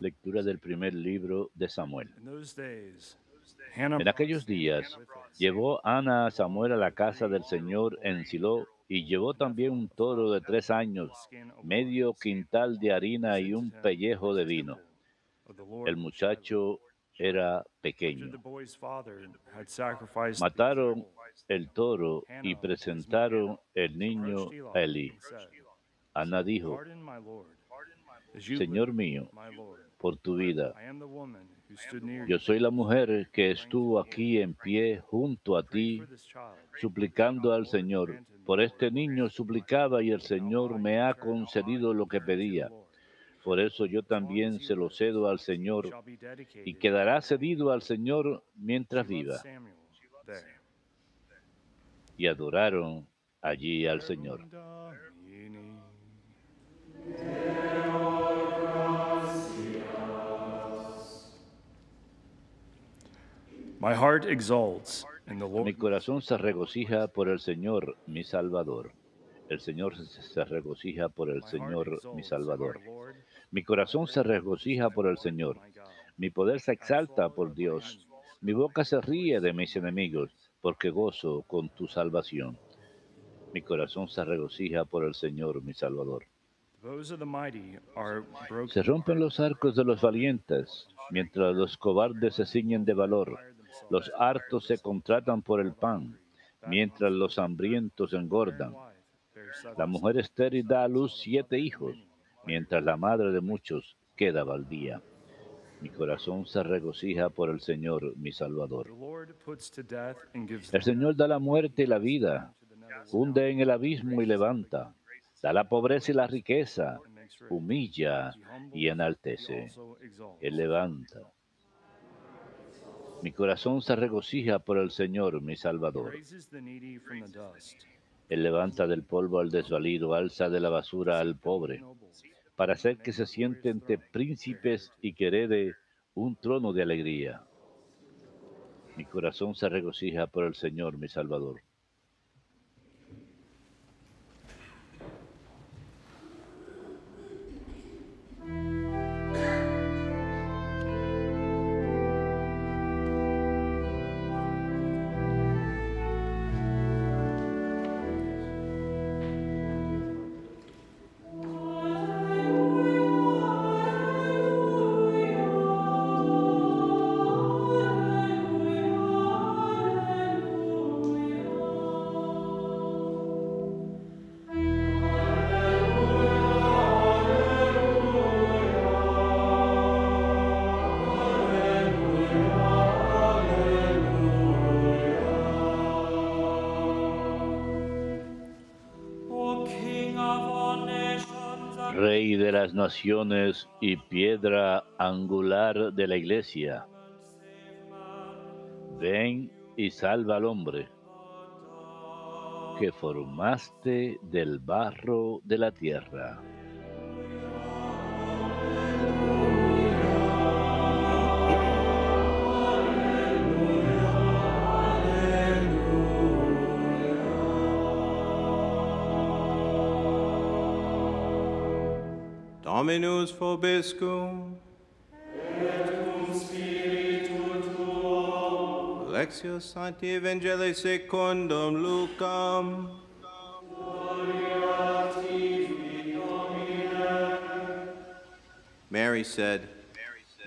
Lectura del primer libro de Samuel. En aquellos días llevó Ana a Samuel a la casa del Señor en Silo y llevó también un toro de tres años, medio quintal de harina y un pellejo de vino. El muchacho era pequeño. Mataron el toro y presentaron el niño a Eli. Ana dijo, Señor mío, por tu vida. Yo soy la mujer que estuvo aquí en pie junto a ti, suplicando al Señor. Por este niño suplicaba y el Señor me ha concedido lo que pedía. Por eso yo también se lo cedo al Señor y quedará cedido al Señor mientras viva. Y adoraron allí al Señor. Mi corazón se regocija por el Señor, mi Salvador. El Señor se regocija por el Señor, mi Salvador. Mi corazón se regocija por el Señor. Mi poder se exalta por Dios. Mi boca se ríe de mis enemigos, porque gozo con tu salvación. Mi corazón se regocija por el Señor, mi Salvador. Se rompen los arcos de los valientes, mientras los cobardes se ciñen de valor. Los hartos se contratan por el pan, mientras los hambrientos engordan. La mujer estéril da a luz siete hijos, mientras la madre de muchos queda baldía. Mi corazón se regocija por el Señor, mi Salvador. El Señor da la muerte y la vida, hunde en el abismo y levanta, da la pobreza y la riqueza, humilla y enaltece. Él levanta mi corazón se regocija por el Señor, mi Salvador. Él levanta del polvo al desvalido, alza de la basura al pobre, para hacer que se sienten entre príncipes y que un trono de alegría. Mi corazón se regocija por el Señor, mi Salvador. Rey de las Naciones y piedra angular de la Iglesia. Ven y salva al hombre que formaste del barro de la tierra. Dominus vobiscum. Et cum spiritu tuo. Lectio Sancti Evangelii secundum Lucam. Gloria tibi Domine. Mary said,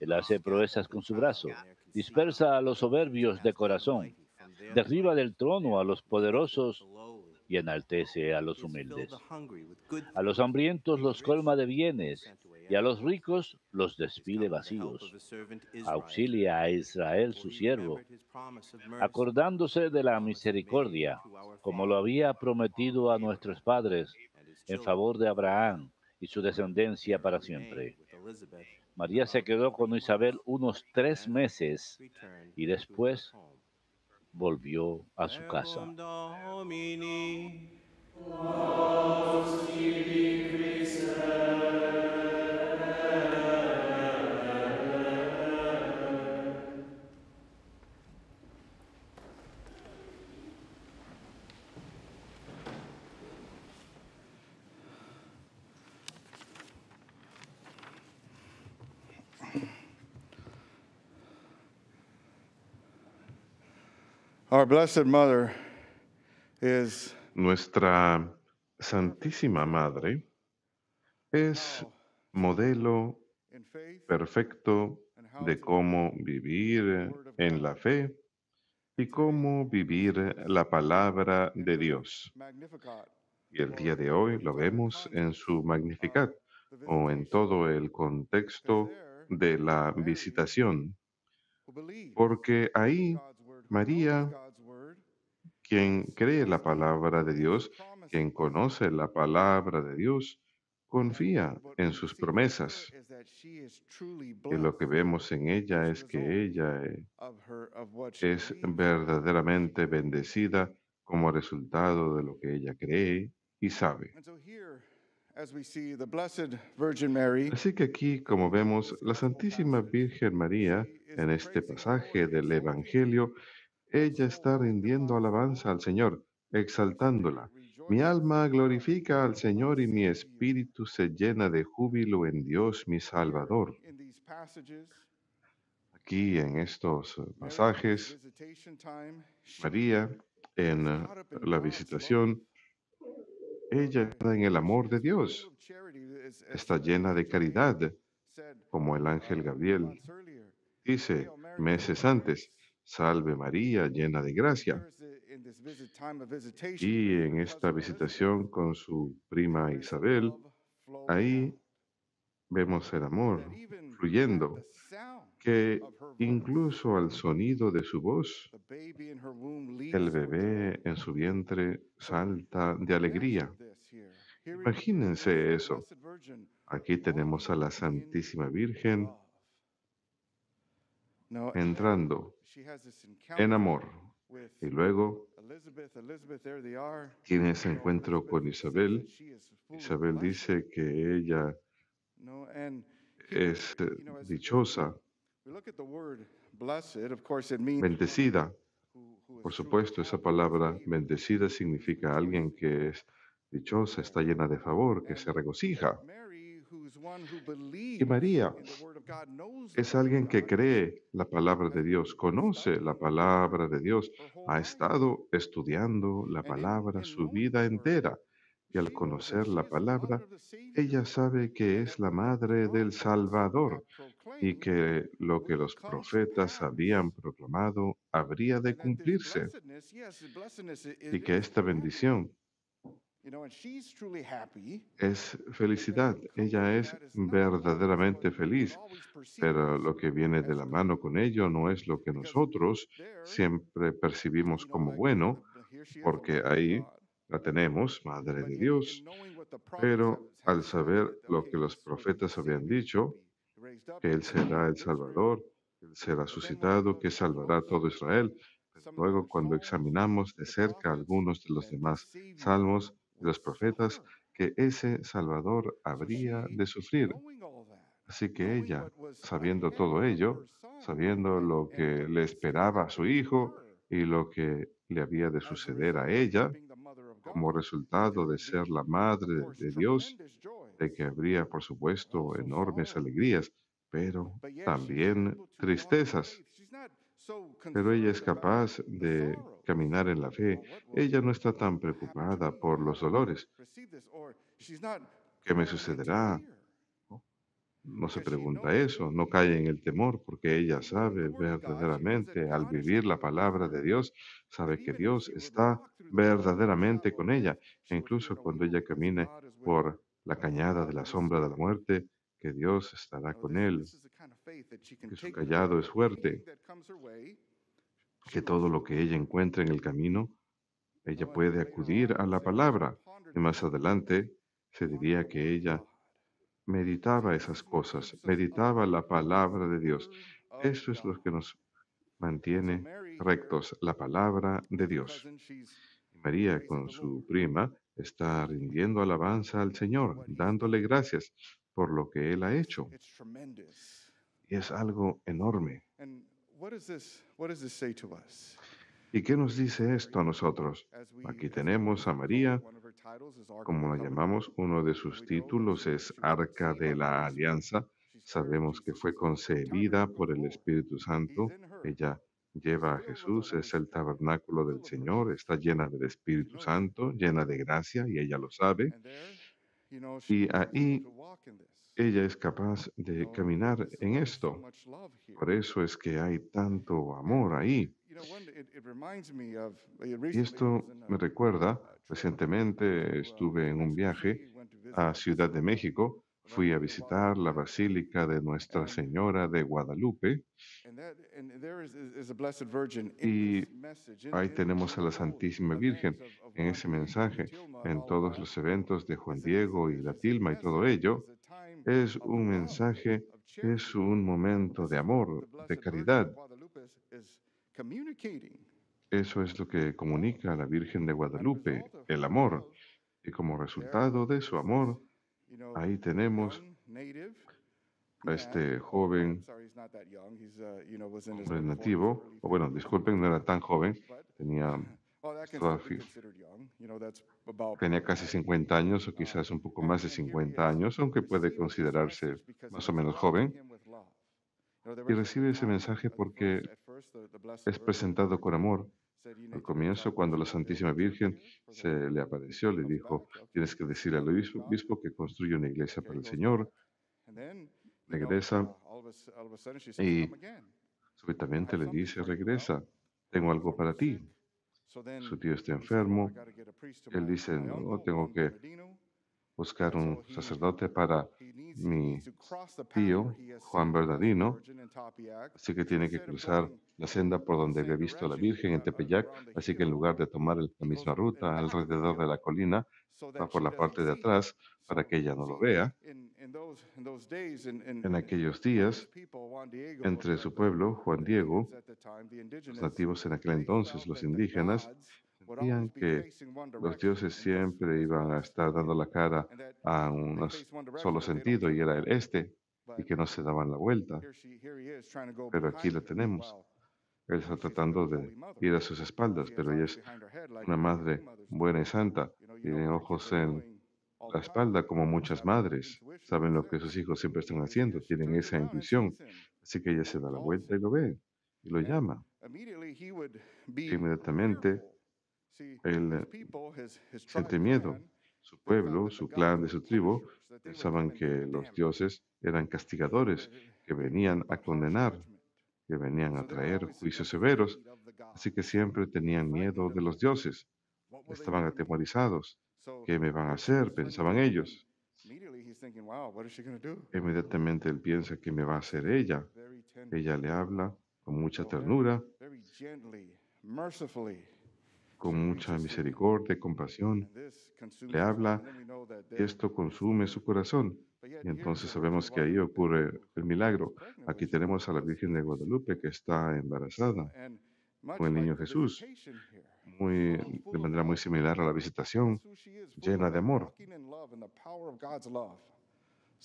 Él hace proezas con su brazo, dispersa a los soberbios de corazón, derriba del trono a los poderosos y enaltece a los humildes. A los hambrientos los colma de bienes y a los ricos los despide vacíos. Auxilia a Israel su siervo, acordándose de la misericordia, como lo había prometido a nuestros padres, en favor de Abraham y su descendencia para siempre. María se quedó con Isabel unos tres meses y después volvió a su casa. Mother Nuestra Santísima Madre es modelo perfecto de cómo vivir en la fe y cómo vivir la palabra de Dios. Y el día de hoy lo vemos en su Magnificat o en todo el contexto de la visitación, porque ahí María, quien cree la palabra de Dios, quien conoce la palabra de Dios, confía en sus promesas. Y lo que vemos en ella es que ella es verdaderamente bendecida como resultado de lo que ella cree y sabe. Así que aquí, como vemos, la Santísima Virgen María, en este pasaje del Evangelio, ella está rindiendo alabanza al Señor, exaltándola. Mi alma glorifica al Señor y mi espíritu se llena de júbilo en Dios mi Salvador. Aquí en estos pasajes, María en la visitación ella está en el amor de Dios, está llena de caridad, como el ángel Gabriel dice meses antes, Salve María, llena de gracia. Y en esta visitación con su prima Isabel, ahí vemos el amor fluyendo, que incluso al sonido de su voz. El bebé en su vientre salta de alegría. Imagínense eso. Aquí tenemos a la Santísima Virgen entrando en amor. Y luego tiene ese encuentro con Isabel. Isabel dice que ella es dichosa Bendecida. Por supuesto, esa palabra bendecida significa alguien que es dichosa, está llena de favor, que se regocija. Y María es alguien que cree la palabra de Dios, conoce la palabra de Dios, ha estado estudiando la palabra su vida entera. Y al conocer la palabra, ella sabe que es la madre del Salvador y que lo que los profetas habían proclamado habría de cumplirse y que esta bendición es felicidad, ella es verdaderamente feliz, pero lo que viene de la mano con ello no es lo que nosotros siempre percibimos como bueno, porque ahí la tenemos, Madre de Dios, pero al saber lo que los profetas habían dicho, que Él será el Salvador, que Él será suscitado, que salvará a todo Israel, luego cuando examinamos de cerca algunos de los demás salmos de los profetas, que ese Salvador habría de sufrir. Así que ella, sabiendo todo ello, sabiendo lo que le esperaba a su hijo y lo que le había de suceder a ella, como resultado de ser la madre de Dios, de que habría, por supuesto, enormes alegrías, pero también tristezas. Pero ella es capaz de caminar en la fe. Ella no está tan preocupada por los dolores. ¿Qué me sucederá? no se pues pregunta pues eso, no cae en el temor, porque ella sabe pues verdaderamente, al vivir la palabra de Dios, sabe que Dios está verdaderamente con ella, incluso cuando ella camine por la cañada de la sombra de la muerte, que Dios estará con él, que su callado es fuerte, que todo lo que ella encuentre en el camino, ella puede acudir a la palabra. Y más adelante se diría que ella meditaba esas cosas, meditaba la palabra de Dios. Eso es lo que nos mantiene rectos, la palabra de Dios. María con su prima está rindiendo alabanza al Señor, dándole gracias por lo que Él ha hecho. Y es algo enorme. ¿Y qué nos dice esto a nosotros? Aquí tenemos a María, como la llamamos, uno de sus títulos es Arca de la Alianza. Sabemos que fue concebida por el Espíritu Santo. Ella lleva a Jesús, es el tabernáculo del Señor, está llena del Espíritu Santo, llena de gracia, y ella lo sabe. Y ahí ella es capaz de oh, caminar en esto. Por eso es que hay tanto amor ahí. Uh, y esto uh, me recuerda, uh, recientemente estuve en un viaje a Ciudad de México, fui a visitar la Basílica de Nuestra Señora de Guadalupe y ahí tenemos a la Santísima Virgen en ese mensaje, en todos los eventos de Juan Diego y la Tilma y todo ello. Es un mensaje, es un momento de amor, de caridad. Eso es lo que comunica a la Virgen de Guadalupe, el amor. Y como resultado de su amor, ahí tenemos a este joven uh, hombre nativo, o bueno, disculpen, no era tan joven, tenía, tenía casi 50 años o quizás um, un poco más de 50 años, aunque puede considerarse más o menos joven. Y recibe ese mensaje porque es presentado con amor. Al comienzo, cuando la Santísima Virgen se le apareció, le dijo, tienes que decirle al obispo que construye una iglesia para el Señor. Regresa uh, y súbitamente le dice, regresa, tengo algo para ti. Su tío está enfermo. Él dice, no, tengo que buscar un sacerdote para mi tío, Juan Bernardino. Así que tiene que cruzar la senda por donde había visto a la Virgen en uh, Tepeyac. Así que en lugar de tomar la misma ruta alrededor de la colina, va por la parte de atrás para que ella no lo vea. En aquellos días, entre su pueblo, Juan Diego, los nativos en aquel entonces, los indígenas, que los dioses siempre iban a estar dando la cara a un solo sentido y era el este, y que no se daban la vuelta. Pero aquí lo tenemos. Él está tratando de ir a sus espaldas, pero ella es una madre buena y santa, tiene ojos en la espalda como muchas madres. Saben lo que sus hijos siempre están haciendo, tienen esa intuición. Así que ella se da la vuelta y lo ve y lo llama. Inmediatamente el, eh, siente miedo. Su pueblo, su clan de su tribu, pensaban que los dioses eran castigadores, que venían a condenar, que venían a traer juicios severos, así que siempre tenían miedo de los dioses, estaban atemorizados. ¿Qué me van a hacer? Pensaban ellos. Inmediatamente él piensa que me va a hacer ella. Ella le habla con mucha ternura con mucha misericordia y compasión, le habla, esto consume su corazón. Y entonces sabemos que ahí ocurre el milagro. Aquí tenemos a la Virgen de Guadalupe que está embarazada con el niño Jesús, muy, de manera muy similar a la visitación, llena de amor,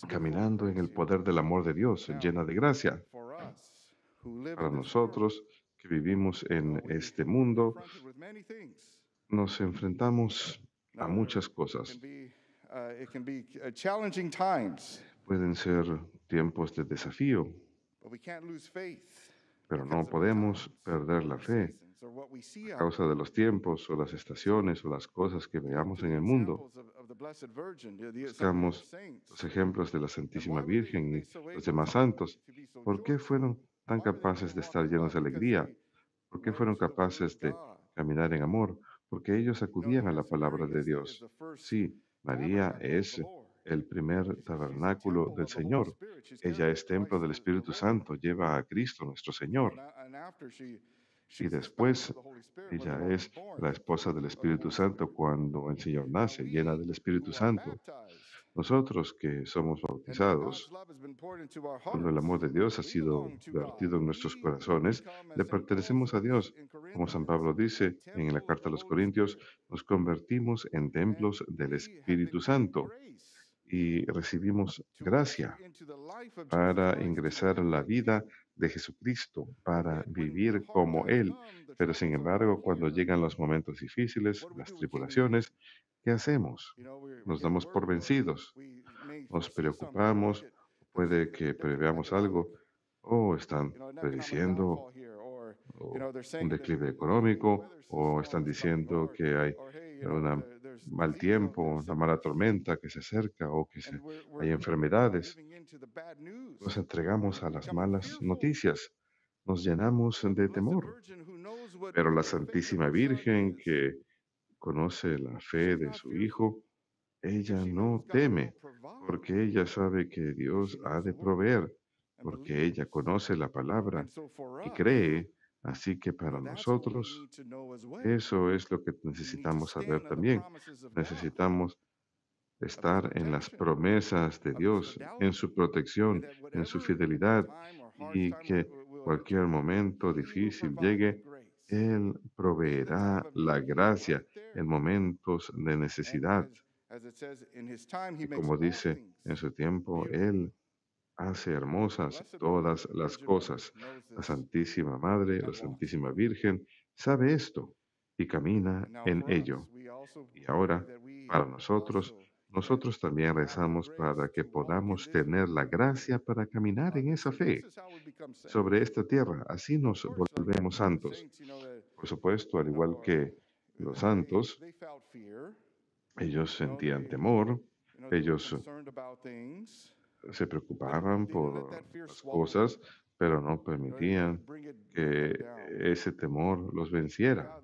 caminando en el poder del amor de Dios, llena de gracia. Para nosotros que vivimos en este mundo, nos enfrentamos a muchas cosas. Uh, uh, Pueden ser tiempos de desafío, pero no podemos perder la fe a causa de los tiempos o las estaciones o las cosas que veamos en el mundo. Buscamos los ejemplos de la Santísima Virgen y los demás santos. ¿Por qué fueron tan capaces de estar llenos de alegría? ¿Por qué fueron capaces de caminar en amor? Porque ellos acudían a la palabra de Dios. Sí, María es el primer tabernáculo del Señor. Ella es templo del Espíritu Santo, lleva a Cristo nuestro Señor. Y después ella es la esposa del Espíritu Santo cuando el Señor nace, llena del Espíritu Santo. Nosotros que somos bautizados, cuando el amor de Dios ha sido vertido en nuestros corazones, le pertenecemos a Dios. Como San Pablo dice en la carta a los Corintios, nos convertimos en templos del Espíritu Santo y recibimos gracia para ingresar a la vida de Jesucristo, para vivir como Él. Pero sin embargo, cuando llegan los momentos difíciles, las tribulaciones, ¿Qué hacemos? Nos damos por vencidos, nos preocupamos, puede que preveamos algo, o están prediciendo un declive económico, o están diciendo que hay un mal tiempo, una mala tormenta que se acerca, o que hay enfermedades. Nos entregamos a las malas noticias, nos llenamos de temor. Pero la Santísima Virgen que conoce la fe de su Hijo, ella no teme, porque ella sabe que Dios ha de proveer, porque ella conoce la palabra y cree. Así que para nosotros, eso es lo que necesitamos saber también. Necesitamos estar en las promesas de Dios, en su protección, en su fidelidad, y que cualquier momento difícil llegue, él proveerá la gracia en momentos de necesidad. Y como dice, en su tiempo Él hace hermosas todas las cosas. La Santísima Madre, la Santísima Virgen, sabe esto y camina en ello. Y ahora, para nosotros, nosotros también rezamos para que podamos tener la gracia para caminar en esa fe sobre esta tierra. Así nos volvemos santos. Por supuesto, al igual que los santos, ellos sentían temor, ellos se preocupaban por las cosas, pero no permitían que ese temor los venciera.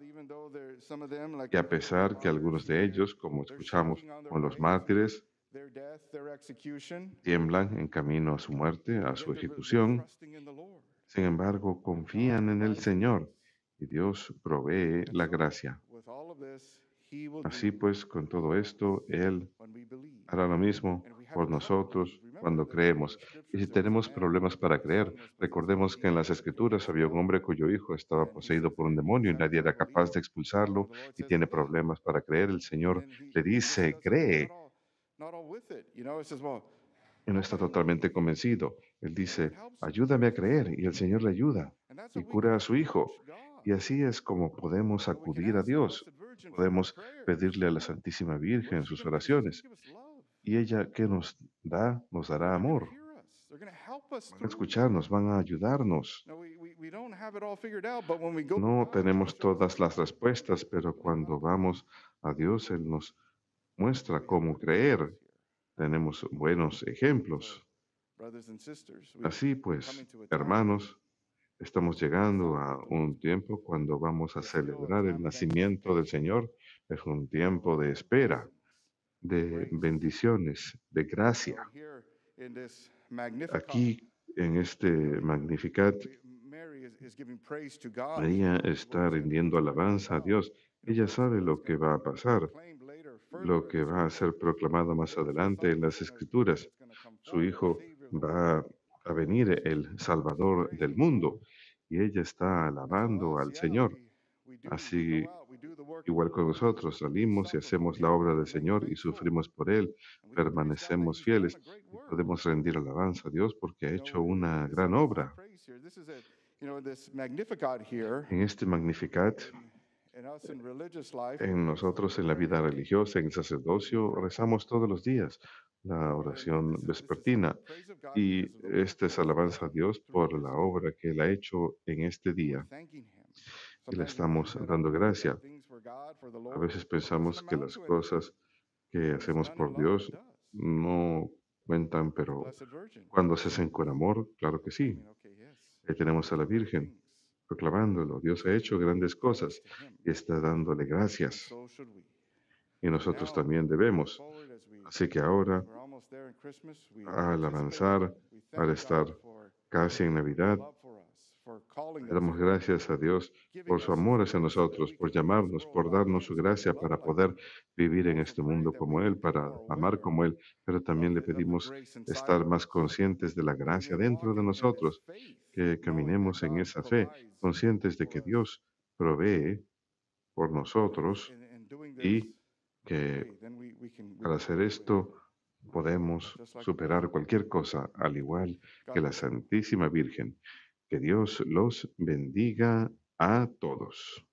Y a pesar que algunos de ellos, como escuchamos con los mártires, tiemblan en camino a su muerte, a su ejecución, sin embargo confían en el Señor y Dios provee la gracia. Así pues, con todo esto, Él hará lo mismo por nosotros cuando creemos. Y si tenemos problemas para creer, recordemos que en las Escrituras había un hombre cuyo hijo estaba poseído por un demonio y nadie era capaz de expulsarlo y tiene problemas para creer. El Señor le dice, cree. Y no está totalmente convencido. Él dice, ayúdame a creer. Y el Señor le ayuda y cura a su hijo. Y así es como podemos acudir a Dios. Podemos pedirle a la Santísima Virgen sus oraciones. Y ella que nos da, nos dará amor. Van a escucharnos, van a ayudarnos. No tenemos todas las respuestas, pero cuando vamos a Dios, Él nos muestra cómo creer. Tenemos buenos ejemplos. Así pues, hermanos, estamos llegando a un tiempo cuando vamos a celebrar el nacimiento del Señor. Es un tiempo de espera de bendiciones, de gracia. Aquí, en este Magnificat, María está rindiendo alabanza a Dios. Ella sabe lo que va a pasar, lo que va a ser proclamado más adelante en las Escrituras. Su hijo va a venir el Salvador del mundo y ella está alabando al Señor. Así Igual con nosotros, salimos y hacemos la obra del Señor y sufrimos por Él, permanecemos fieles y podemos rendir alabanza a Dios porque ha hecho una gran obra. En este Magnificat, en nosotros, en la vida religiosa, en el sacerdocio, rezamos todos los días la oración vespertina y esta es alabanza a Dios por la obra que Él ha hecho en este día. Y le estamos dando gracia. A veces pensamos que las cosas que hacemos por Dios no cuentan, pero cuando se hacen con amor, claro que sí. Ahí tenemos a la Virgen proclamándolo. Dios ha hecho grandes cosas y está dándole gracias. Y nosotros también debemos. Así que ahora, al avanzar, al estar casi en Navidad, damos gracias a Dios por su amor hacia nosotros, por llamarnos, por darnos su gracia para poder vivir en este mundo como Él, para amar como Él, pero también le pedimos estar más conscientes de la gracia dentro de nosotros, que caminemos en esa fe, conscientes de que Dios provee por nosotros y que al hacer esto podemos superar cualquier cosa, al igual que la Santísima Virgen. Que Dios los bendiga a todos.